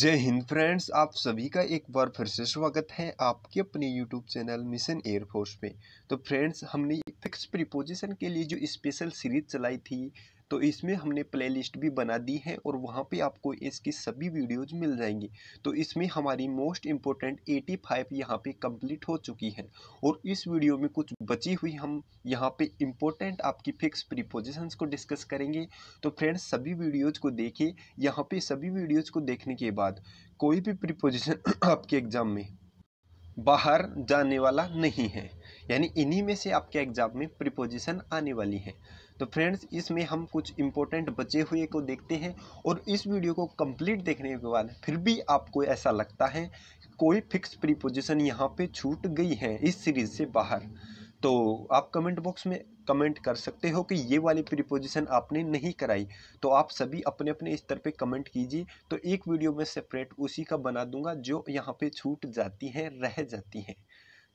जय हिंद फ्रेंड्स आप सभी का एक बार फिर से स्वागत है आपके अपने यूट्यूब चैनल मिशन एयरफोर्स पे तो फ्रेंड्स हमने फिक्स प्रिपोजिशन के लिए जो स्पेशल सीरीज चलाई थी तो इसमें हमने प्लेलिस्ट भी बना दी है और वहाँ पे आपको इसकी सभी वीडियोज मिल जाएंगी तो इसमें हमारी मोस्ट इम्पोर्टेंट 85 फाइव यहाँ पर कम्प्लीट हो चुकी है और इस वीडियो में कुछ बची हुई हम यहाँ पे इम्पोर्टेंट आपकी फिक्स प्रिपोजिशन को डिस्कस करेंगे तो फ्रेंड्स सभी वीडियोज़ को देखें यहाँ पर सभी वीडियोज़ को देखने के बाद कोई भी प्रीपोजिशन आपके एग्ज़ाम में बाहर जाने वाला नहीं है यानी इन्हीं में से आपके एग्ज़ाम में प्रिपोजिशन आने वाली है तो फ्रेंड्स इसमें हम कुछ इंपॉर्टेंट बचे हुए को देखते हैं और इस वीडियो को कंप्लीट देखने के बाद फिर भी आपको ऐसा लगता है कोई फिक्स प्रीपोजिशन यहाँ पे छूट गई है इस सीरीज से बाहर तो आप कमेंट बॉक्स में कमेंट कर सकते हो कि ये वाली प्रीपोजिशन आपने नहीं कराई तो आप सभी अपने अपने स्तर पे कमेंट कीजिए तो एक वीडियो में सेपरेट उसी का बना दूंगा जो यहाँ पे छूट जाती है रह जाती है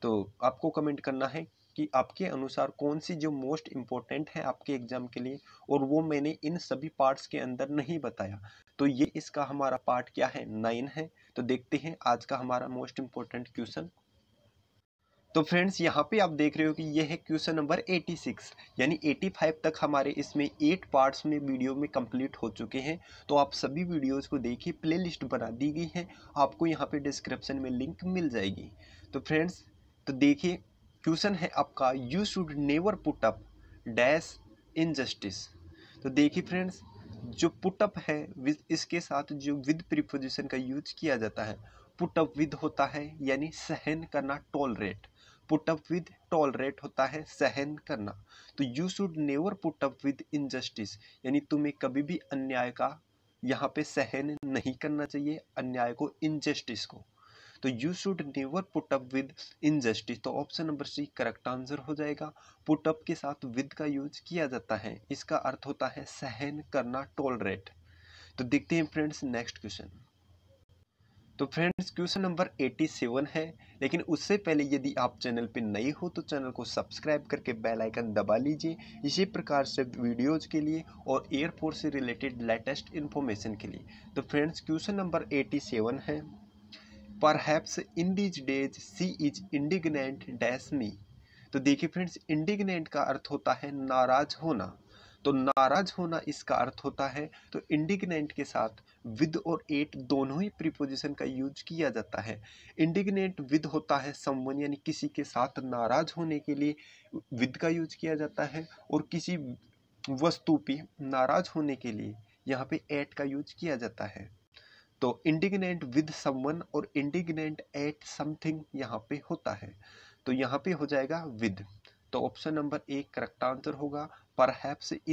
तो आपको कमेंट करना है कि आपके अनुसार कौन सी जो मोस्ट इम्पोर्टेंट है आपके एग्ज़ाम के लिए और वो मैंने इन सभी पार्ट्स के अंदर नहीं बताया तो ये इसका हमारा पार्ट क्या है नाइन है तो देखते हैं आज का हमारा मोस्ट इम्पोर्टेंट क्वेश्चन तो फ्रेंड्स यहाँ पे आप देख रहे हो कि ये है क्वेश्चन नंबर 86 यानी 85 तक हमारे इसमें एट पार्ट्स में वीडियो में कंप्लीट हो चुके हैं तो आप सभी वीडियोस को देखिए प्लेलिस्ट बना दी गई है आपको यहाँ पे डिस्क्रिप्शन में लिंक मिल जाएगी तो फ्रेंड्स तो देखिए क्वेश्चन है आपका you should never put up dash injustice तो देखिए फ्रेंड्स जो पुट अप है विद इसके साथ जो विद प्रीपोजिशन का यूज किया जाता है पुट अप विद होता है यानी सहन करना टॉलरेट अप विद टॉलरेट होता है सहन करना तो you should never put up with injustice यानी तुम्हें कभी भी अन्याय का यहाँ पे सहन नहीं करना चाहिए अन्याय को इनजस्टिस को तो you should never put up with injustice तो option number C correct answer हो जाएगा पुट अप के साथ विद का यूज किया जाता है इसका अर्थ होता है सहन करना टोलरेट तो देखते हैं फ्रेंड्स नेक्स्ट क्वेश्चन तो फ्रेंड्स क्वेश्चन नंबर 87 है लेकिन उससे पहले यदि आप चैनल पर नए हो तो चैनल को सब्सक्राइब करके बेल आइकन दबा लीजिए इसी प्रकार से वीडियोज के लिए और एयरफोर्स से रिलेटेड लेटेस्ट इन्फॉर्मेशन के लिए तो फ्रेंड्स क्वेश्चन नंबर 87 है perhaps in these days she is indignant dash me तो देखिए फ्रेंड्स इंडिग्नेंट का अर्थ होता है नाराज होना तो नाराज होना इसका अर्थ होता है तो इंडिग्नेंट के साथ विद और एट दोनों ही प्रीपोजिशन का यूज किया जाता है इंडिग्नेंट विद होता है समवन यानी किसी के साथ नाराज होने के लिए विद का यूज किया जाता है और किसी वस्तु पे नाराज होने के लिए यहाँ पे एट का यूज किया जाता है तो इंडिग्नेंट विद समवन और इंडिग्नेंट एट समथिंग यहाँ पे होता है तो यहाँ पे हो जाएगा विद तो ऑप्शन नंबर एक करेक्ट आंसर होगा पर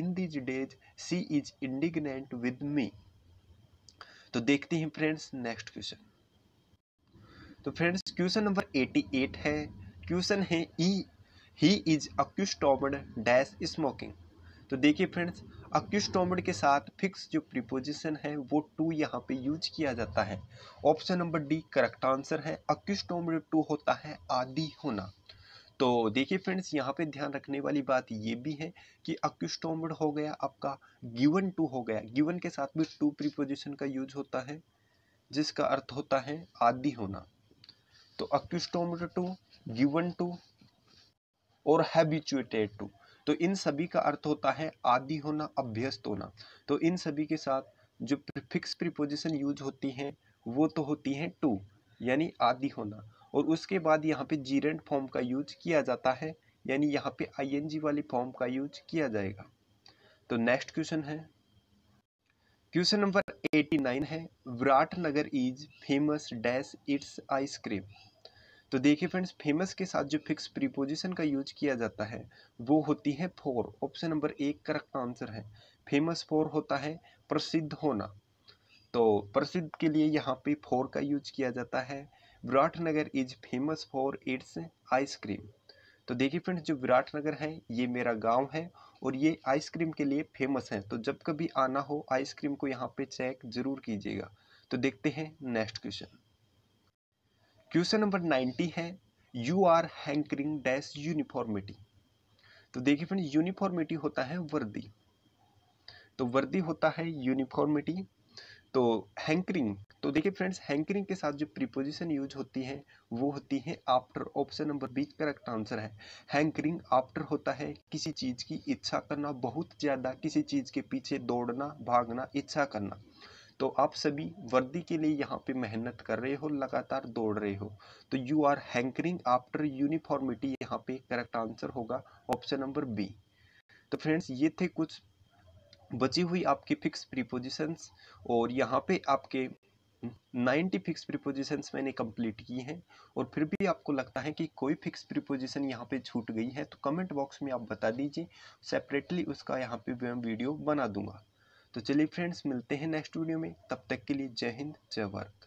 in these days she is indignant with me तो देखते हैं फ्रेंड्स नेक्स्ट क्वेश्चन तो फ्रेंड्स क्वेश्चन नंबर 88 है क्वेश्चन है ई he is accustomed dash smoking तो देखिए फ्रेंड्स अक्यूस्टोमड के साथ फिक्स जो प्रीपोजिशन है वो टू यहाँ पे यूज किया जाता है option number D correct answer है अक्यूस्टोमड टू होता है आदि होना तो देखिए फ्रेंड्स यहाँ पे ध्यान रखने वाली बात ये भी है कि अक्यूस्टोमड हो गया आपका गिवन टू हो गया गिवन के साथ भी टू प्रीपोजिशन का यूज होता है जिसका अर्थ होता है आदि होना तो अक्यूस्टोमड टू गिवन टू और हैबिचुएटेड टू तो इन सभी का अर्थ होता है आदि होना अभ्यस्त होना तो इन सभी के साथ जो फिक्स प्रिपोजिशन यूज होती हैं वो तो होती हैं टू यानी आदि होना और उसके बाद यहाँ पे जीरेंट फॉर्म का यूज किया जाता है यानी यहाँ पे आईएनजी वाली फॉर्म का यूज किया जाएगा तो नेक्स्ट क्वेश्चन है क्वेश्चन नंबर एटी नाइन है Biratnagar is famous dash its ice cream तो देखिए फ्रेंड्स फेमस के साथ जो फिक्स प्रीपोजिशन का यूज किया जाता है वो होती है फोर ऑप्शन नंबर एक करेक्ट आंसर है फेमस फोर होता है प्रसिद्ध होना तो प्रसिद्ध के लिए यहाँ पे फोर का यूज किया जाता है Biratnagar is famous for its ice cream तो देखिए फ्रेंड्स जो विराट नगर है ये मेरा गांव है और ये आइसक्रीम के लिए फेमस है तो जब कभी आना हो आइसक्रीम को यहाँ पे चेक जरूर कीजिएगा तो देखते हैं next question question number ninety है you are hankering dash uniformity तो देखिए फ्रेंड यूनिफॉर्मिटी होता है वर्दी तो वर्दी होता है यूनिफॉर्मिटी तो हैंकरिंग तो देखिए फ्रेंड्स हैंकरिंग के साथ जो प्रीपोजिशन यूज होती है वो होती है after option number B correct answer है हैंकरिंग आफ्टर होता है किसी चीज़ की इच्छा करना बहुत ज़्यादा किसी चीज़ के पीछे दौड़ना भागना इच्छा करना तो आप सभी वर्दी के लिए यहाँ पे मेहनत कर रहे हो लगातार दौड़ रहे हो तो you are hankering after uniformity यहाँ पे करेक्ट आंसर होगा ऑप्शन नंबर बी तो फ्रेंड्स ये थे कुछ बची हुई आपकी फिक्स प्रीपोजिशंस और यहाँ पे आपके 90 फिक्स प्रीपोजिशंस मैंने कंप्लीट की हैं और फिर भी आपको लगता है कि कोई फिक्स प्रीपोजिशन यहाँ पे छूट गई है तो कमेंट बॉक्स में आप बता दीजिए सेपरेटली उसका यहाँ पे मैं वीडियो बना दूंगा तो चलिए फ्रेंड्स मिलते हैं नेक्स्ट वीडियो में तब तक के लिए जय हिंद जय भारत